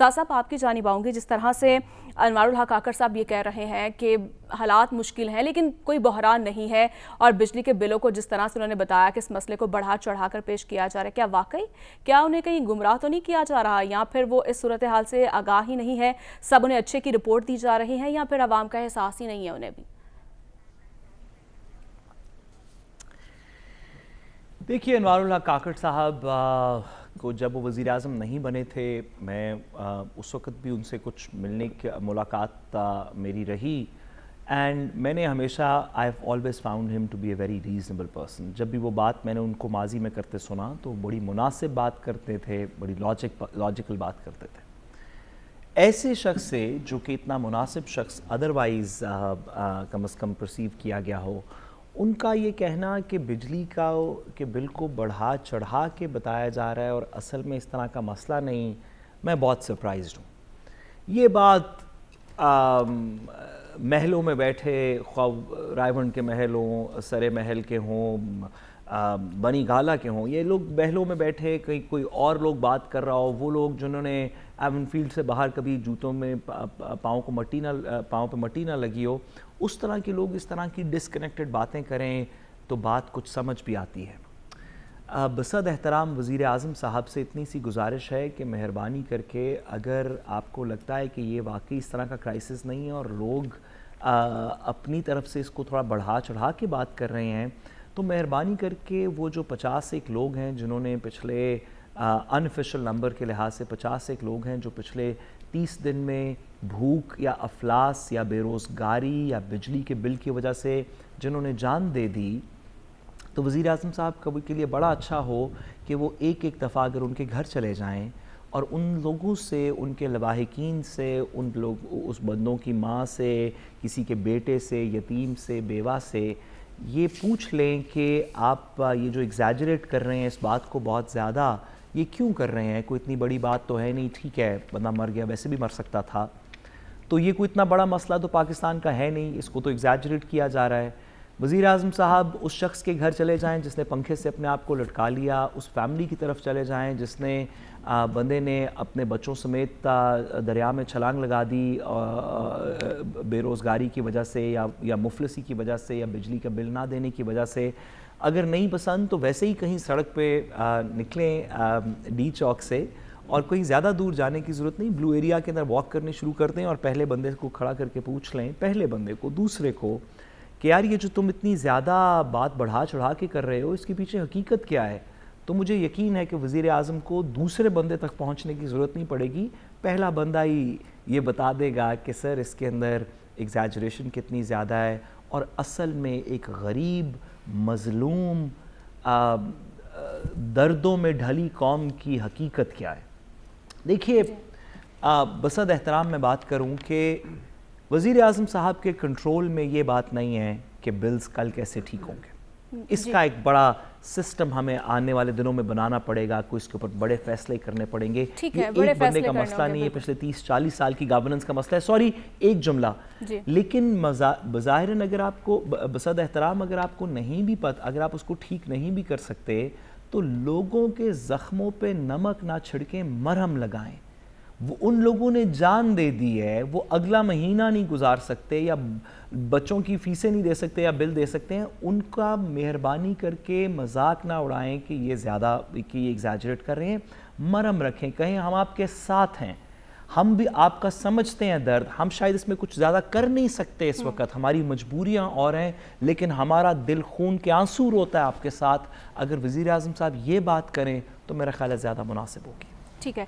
साथ साहब आपकी जानी पाऊंगी जिस तरह से अनवारुल हक आकर साहब ये कह रहे हैं कि हालात मुश्किल हैं लेकिन कोई बहरान नहीं है और बिजली के बिलों को जिस तरह से उन्होंने बताया कि इस मसले को बढ़ा चढ़ा कर पेश किया जा रहा है क्या वाकई क्या उन्हें कहीं गुमराह तो नहीं किया जा रहा या फिर वो इस सूरत हाल से आगाह ही नहीं है सब उन्हें अच्छे की रिपोर्ट दी जा रही है या फिर आवाम का एहसास ही नहीं है उन्हें भी देखिए अनवारुल्ला काकड़ साहब को जब वो वज़ी अजम नहीं बने थे मैं उस वक़्त भी उनसे कुछ मिलने की मुलाकात मेरी रही एंड मैंने हमेशा I have always found him to be a very reasonable person जब भी वो बात मैंने उनको माजी में करते सुना तो बड़ी मुनासिब बात करते थे बड़ी लॉजिक लॉजिकल बात करते थे ऐसे शख्स से जो कि इतना मुनासिब शख्स अदरवाइज़ कम अज़ कम परसीव किया गया हो उनका ये कहना कि बिजली का के बिल को बढ़ा चढ़ा के बताया जा रहा है और असल में इस तरह का मसला नहीं मैं बहुत सरप्राइज हूँ ये बात आ, महलों में बैठे ख्वाब रायवंड के महल हों सरे महल के हों बनी गाला के हों ये लोग बहलों में बैठे कहीं कोई और लोग बात कर रहा हो वो लोग जिन्होंने एवन फील्ड से बाहर कभी जूतों में पाँव को मट्टी ना पाँव पर मट्टी ना लगी हो उस तरह के लोग इस तरह की डिसकनेक्टेड बातें करें तो बात कुछ समझ भी आती है बसद एहतराम वज़ी अजम साहब से इतनी सी गुजारिश है कि मेहरबानी करके अगर आपको लगता है कि ये वाकई इस तरह का क्राइसिस नहीं है और लोग आ, अपनी तरफ से इसको थोड़ा बढ़ा चढ़ा के बात कर रहे हैं तो मेहरबानी करके वो जो पचास एक लोग हैं जिन्होंने पिछले अनफिशल नंबर के लिहाज से पचास एक लोग हैं जो पिछले तीस दिन में भूख या अफलास या बेरोज़गारी या बिजली के बिल की वजह से जिन्होंने जान दे दी तो वज़ी अजम साहब कभी के लिए बड़ा अच्छा हो कि वो एक एक दफ़ा अगर उनके घर चले जाएँ और उन लोगों से उनके लवाहकिन से उन लोग उस बंदों की माँ से किसी के बेटे से यतीम से बेवा से ये पूछ लें कि आप ये जो एग्जैजरेट कर रहे हैं इस बात को बहुत ज़्यादा ये क्यों कर रहे हैं कोई इतनी बड़ी बात तो है नहीं ठीक है बंदा मर गया वैसे भी मर सकता था तो ये कोई इतना बड़ा मसला तो पाकिस्तान का है नहीं इसको तो एग्जैजरेट किया जा रहा है वज़ी अजम साहब उस शख्स के घर चले जाएं जिसने पंखे से अपने आप को लटका लिया उस फैमिली की तरफ चले जाएं जिसने बंदे ने अपने बच्चों समेत दरिया में छलांग लगा दी बेरोज़गारी की वजह से या या मुफलसी की वजह से या बिजली का बिल ना देने की वजह से अगर नहीं पसंद तो वैसे ही कहीं सड़क पर निकलें डी चौक से और कोई ज़्यादा दूर जाने की ज़रूरत नहीं ब्लू एरिया के अंदर वॉक करनी शुरू कर दें और पहले बंदे को खड़ा करके पूछ लें पहले बंदे को दूसरे को कि यार ये जो तुम इतनी ज़्यादा बात बढ़ा चढ़ा के कर रहे हो इसके पीछे हकीकत क्या है तो मुझे यकीन है कि वज़ी अजम को दूसरे बंदे तक पहुँचने की ज़रूरत नहीं पड़ेगी पहला बंदा ही ये बता देगा कि सर इसके अंदर एग्जैजरेशन कितनी ज़्यादा है और असल में एक गरीब मज़लूम दर्दों में ढली कौम की हकीकत क्या है देखिए बसद एहतराम मैं बात करूं कि वजीर अजम साहब के कंट्रोल में ये बात नहीं है कि बिल्स कल कैसे ठीक होंगे इसका एक बड़ा सिस्टम हमें आने वाले दिनों में बनाना पड़ेगा कोई इसके ऊपर बड़े फैसले करने पड़ेंगे ठीक है, एक बंदे का मसला नहीं है पिछले तीस चालीस साल की गवर्नेंस का मसला है सॉरी एक जुमला लेकिन बाहरन अगर आपको बसद एहतराम अगर आपको नहीं भी पता अगर आप उसको ठीक नहीं भी कर सकते तो लोगों के ज़ख्मों पे नमक ना छिड़कें मरहम लगाएं वो उन लोगों ने जान दे दी है वो अगला महीना नहीं गुजार सकते या बच्चों की फीसें नहीं दे सकते या बिल दे सकते हैं उनका मेहरबानी करके मजाक ना उड़ाएं कि ये ज़्यादा कि ये एग्जैजरेट कर रहे हैं मरम रखें कहें हम आपके साथ हैं हम भी आपका समझते हैं दर्द हम शायद इसमें कुछ ज़्यादा कर नहीं सकते इस हम्म। वक्त हमारी मजबूरियाँ और हैं लेकिन हमारा दिल खून के आंसू रोता है आपके साथ अगर वज़ी अजम साहब ये बात करें तो मेरा ख्याल ज़्यादा मुनासिब होगी ठीक है